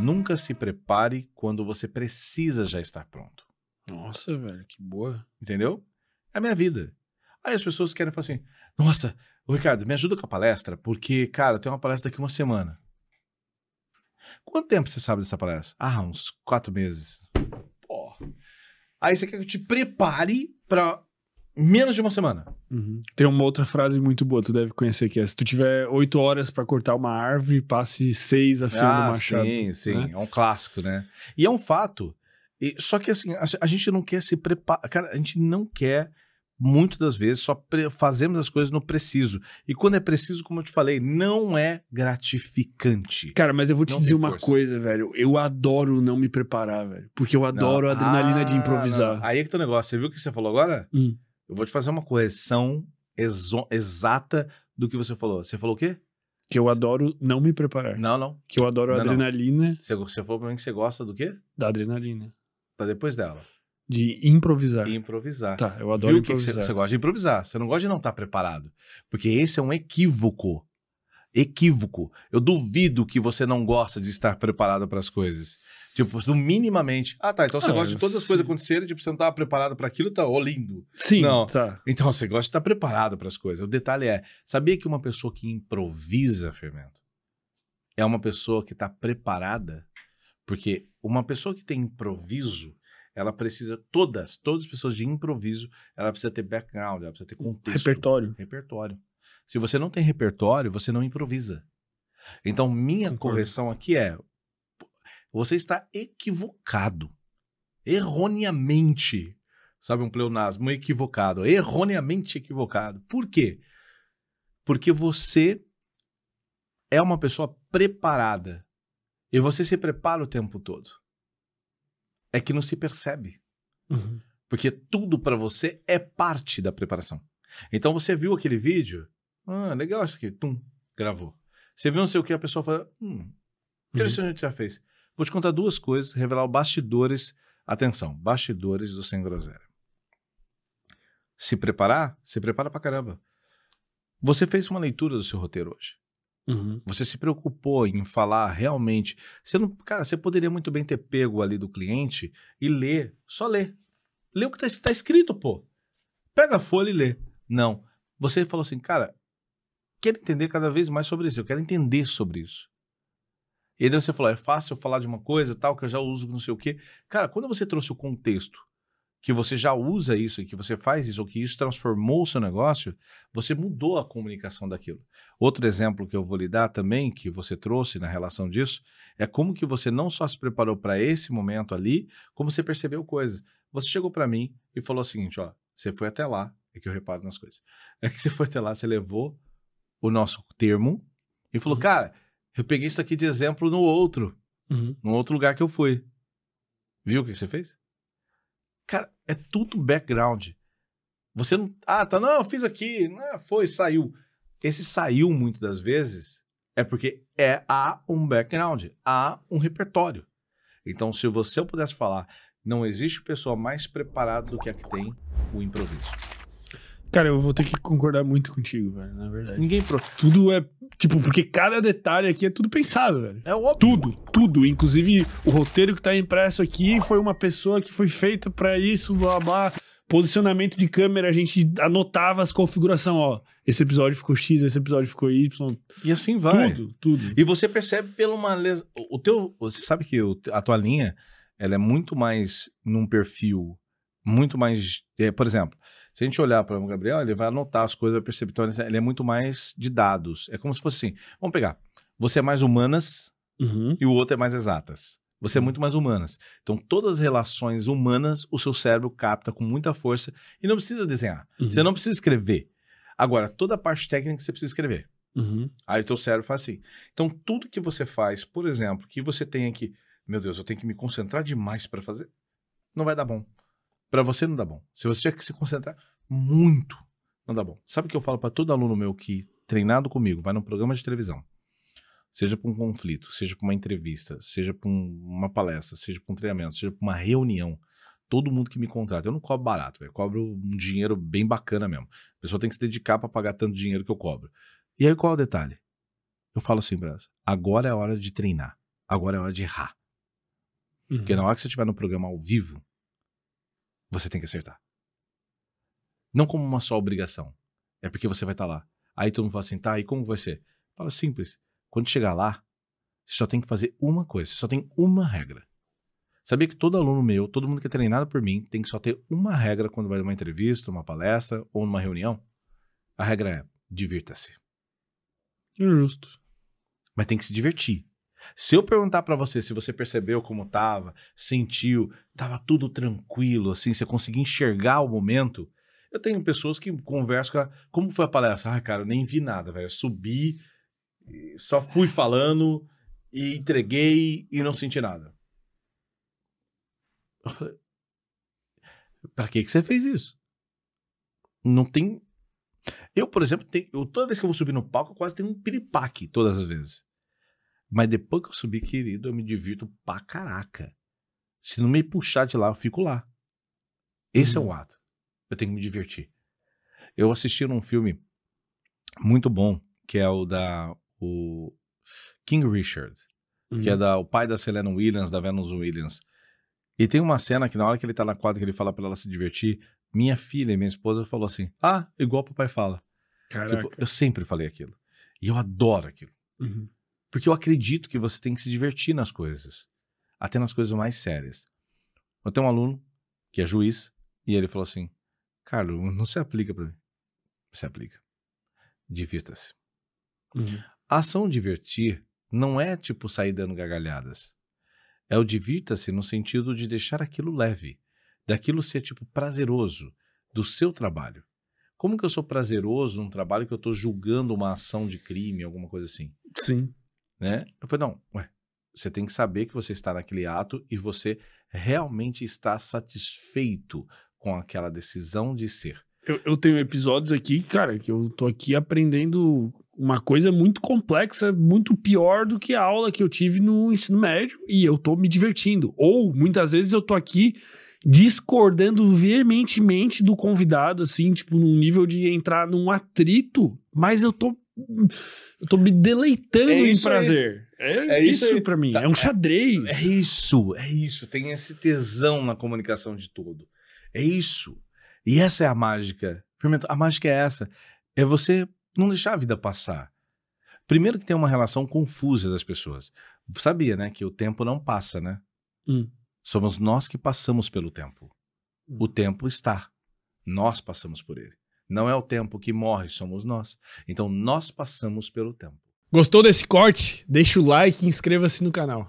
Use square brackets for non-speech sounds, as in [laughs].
Nunca se prepare quando você precisa já estar pronto. Nossa, velho, que boa. Entendeu? É a minha vida. Aí as pessoas querem falar assim: Nossa, Ricardo, me ajuda com a palestra, porque, cara, tem uma palestra daqui uma semana. Quanto tempo você sabe dessa palestra? Ah, uns quatro meses. Pô. Aí você quer que eu te prepare para menos de uma semana. Uhum. Tem uma outra frase muito boa, tu deve conhecer que é: se tu tiver oito horas para cortar uma árvore, passe seis afiando ah, o machado. Sim, né? sim, né? é um clássico, né? E é um fato. E, só que assim, a, a, gente não quer se preparar. Cara, a gente não quer, muitas das vezes, só fazemos as coisas no preciso. E quando é preciso, como eu te falei, não é gratificante. Cara, mas eu vou te não dizer uma coisa, velho. Eu adoro não me preparar, velho. Porque eu adoro não. a adrenalina ah, de improvisar. Não. Aí é que tá o negócio. Você viu o que você falou agora? Hum eu vou te fazer uma correção exata do que você falou. Você falou o quê? Que eu adoro não me preparar. Não, não. Que eu adoro não, adrenalina. Não. Você, você falou pra mim que você gosta do quê? Da adrenalina. Tá depois dela. De improvisar. Improvisar. Tá, eu adoro Viu improvisar. Que você, você gosta de improvisar. Você não gosta de não estar tá preparado. Porque esse é um equívoco equívoco. Eu duvido que você não gosta de estar preparado para as coisas. Tipo, minimamente. Ah, tá. Então você ah, gosta de todas as coisas acontecerem, tipo, você não estava tá preparado para aquilo, tá oh, lindo. Sim. Não. Tá. Então você gosta de estar preparado para as coisas. O detalhe é: sabia que uma pessoa que improvisa, Fermento, é uma pessoa que está preparada? Porque uma pessoa que tem improviso, ela precisa, todas, todas as pessoas de improviso, ela precisa ter background, ela precisa ter contexto. Repertório. Repertório. Se você não tem repertório, você não improvisa. Então, minha Concordo. correção aqui é: você está equivocado. Erroneamente. Sabe um pleonasmo equivocado, erroneamente equivocado. Por quê? Porque você é uma pessoa preparada. E você se prepara o tempo todo. É que não se percebe. Uhum. Porque tudo para você é parte da preparação. Então você viu aquele vídeo, ah, legal isso aqui. Tum, gravou. Você vê não sei o que, a pessoa fala, hum, uhum. interessante uhum. o que você já fez. Vou te contar duas coisas, revelar o bastidores, atenção, bastidores do Sem Groselha. Se preparar? Se prepara pra caramba. Você fez uma leitura do seu roteiro hoje. Uhum. Você se preocupou em falar realmente. Você não, cara, você poderia muito bem ter pego ali do cliente e ler, só ler. Lê o que está tá escrito, pô. Pega a folha e lê. Não. Você falou assim, cara, quero entender cada vez mais sobre isso, eu quero entender sobre isso. E aí você falou, é fácil eu falar de uma coisa tal, que eu já uso não sei o quê. Cara, quando você trouxe o contexto, que você já usa isso, que você faz isso, ou que isso transformou o seu negócio, você mudou a comunicação daquilo. Outro exemplo que eu vou lhe dar também, que você trouxe na relação disso, é como que você não só se preparou para esse momento ali, como você percebeu coisas. Você chegou para mim e falou o seguinte, ó, você foi até lá, é que eu reparo nas coisas. [laughs] É que você foi até lá, você levou o nosso termo e falou: uhum. Cara, eu peguei isso aqui de exemplo no outro, uhum. no outro lugar que eu fui. Viu o que você fez? Cara, é tudo background. Você não. Ah, tá, não, eu fiz aqui, não né, foi, saiu. Esse saiu muito das vezes é porque é, há um background, há um repertório. Então, se você pudesse falar, não existe pessoa mais preparada do que a que tem o improviso. Cara, eu vou ter que concordar muito contigo, velho, na verdade. Ninguém pro. Tudo é. Tipo, porque cada detalhe aqui é tudo pensado, velho. É óbvio. Tudo, tudo. Inclusive, o roteiro que tá impresso aqui foi uma pessoa que foi feita para isso, blá blá. Posicionamento de câmera, a gente anotava as configurações, ó. Esse episódio ficou X, esse episódio ficou Y. E assim vai. Tudo, tudo. E você percebe pela uma. O teu. Você sabe que a tua linha, ela é muito mais num perfil muito mais. É, por exemplo, se a gente olhar para o Gabriel, ele vai anotar as coisas, vai perceber. Então, ele é muito mais de dados. É como se fosse assim: vamos pegar. Você é mais humanas uhum. e o outro é mais exatas. Você é uhum. muito mais humanas. Então, todas as relações humanas, o seu cérebro capta com muita força e não precisa desenhar. Uhum. Você não precisa escrever. Agora, toda a parte técnica você precisa escrever. Uhum. Aí o teu cérebro faz assim. Então, tudo que você faz, por exemplo, que você tem aqui, meu Deus, eu tenho que me concentrar demais para fazer, não vai dar bom para você não dá bom. Se você tiver que se concentrar muito, não dá bom. Sabe o que eu falo para todo aluno meu que treinado comigo vai num programa de televisão, seja para um conflito, seja para uma entrevista, seja para um, uma palestra, seja para um treinamento, seja para uma reunião, todo mundo que me contrata, eu não cobro barato, eu cobro um dinheiro bem bacana mesmo. A pessoa tem que se dedicar para pagar tanto dinheiro que eu cobro. E aí qual é o detalhe? Eu falo assim, Brás, agora é a hora de treinar, agora é a hora de errar. Uhum. Porque na hora que você estiver no programa ao vivo, você tem que acertar. Não como uma só obrigação. É porque você vai estar tá lá. Aí todo mundo fala assim, tá, e como vai ser? Fala simples. Quando chegar lá, você só tem que fazer uma coisa. Você só tem uma regra. Sabia que todo aluno meu, todo mundo que é treinado por mim, tem que só ter uma regra quando vai numa entrevista, uma palestra ou numa reunião? A regra é divirta-se. Justo. Mas tem que se divertir. Se eu perguntar para você se você percebeu como tava, sentiu, tava tudo tranquilo, assim, você conseguia enxergar o momento. Eu tenho pessoas que conversam com a, como foi a palestra? Ah, cara, eu nem vi nada, velho. Eu subi, só fui falando e entreguei e não senti nada. Eu falei, pra que, que você fez isso? Não tem eu, por exemplo, eu, toda vez que eu vou subir no palco, eu quase tenho um piripaque todas as vezes. Mas depois que eu subi, querido, eu me divirto pra caraca. Se não me puxar de lá, eu fico lá. Esse é o uhum. ato. Eu tenho que me divertir. Eu assisti num filme muito bom, que é o da o King Richard, que é uhum. da, o pai da Selena Williams, da Venus Williams. E tem uma cena que na hora que ele tá na quadra, que ele fala para ela se divertir, minha filha, minha esposa, falou assim, ah, igual o papai fala. Tipo, eu sempre falei aquilo. E eu adoro aquilo. Uhum. Porque eu acredito que você tem que se divertir nas coisas, até nas coisas mais sérias. Eu tenho um aluno que é juiz e ele falou assim: Carlos, não se aplica para mim. Se aplica. Divirta-se. Uhum. Ação divertir não é tipo sair dando gargalhadas. É o divirta-se no sentido de deixar aquilo leve, daquilo ser tipo prazeroso do seu trabalho. Como que eu sou prazeroso num trabalho que eu estou julgando uma ação de crime, alguma coisa assim? Sim né? Eu falei, não, ué, você tem que saber que você está naquele ato e você realmente está satisfeito com aquela decisão de ser. Eu, eu tenho episódios aqui, cara, que eu tô aqui aprendendo uma coisa muito complexa, muito pior do que a aula que eu tive no ensino médio e eu tô me divertindo. Ou muitas vezes eu tô aqui discordando veementemente do convidado, assim, tipo, num nível de entrar num atrito, mas eu tô eu tô me deleitando é em prazer. É, é, é isso aí pra mim. Tá, é um é xadrez. É, é, isso, é isso. Tem esse tesão na comunicação de todo. É isso. E essa é a mágica. A mágica é essa. É você não deixar a vida passar. Primeiro que tem uma relação confusa das pessoas. Sabia, né? Que o tempo não passa, né? Hum. Somos nós que passamos pelo tempo. Hum. O tempo está. Nós passamos por ele. Não é o tempo que morre, somos nós. Então nós passamos pelo tempo. Gostou desse corte? Deixa o like e inscreva-se no canal.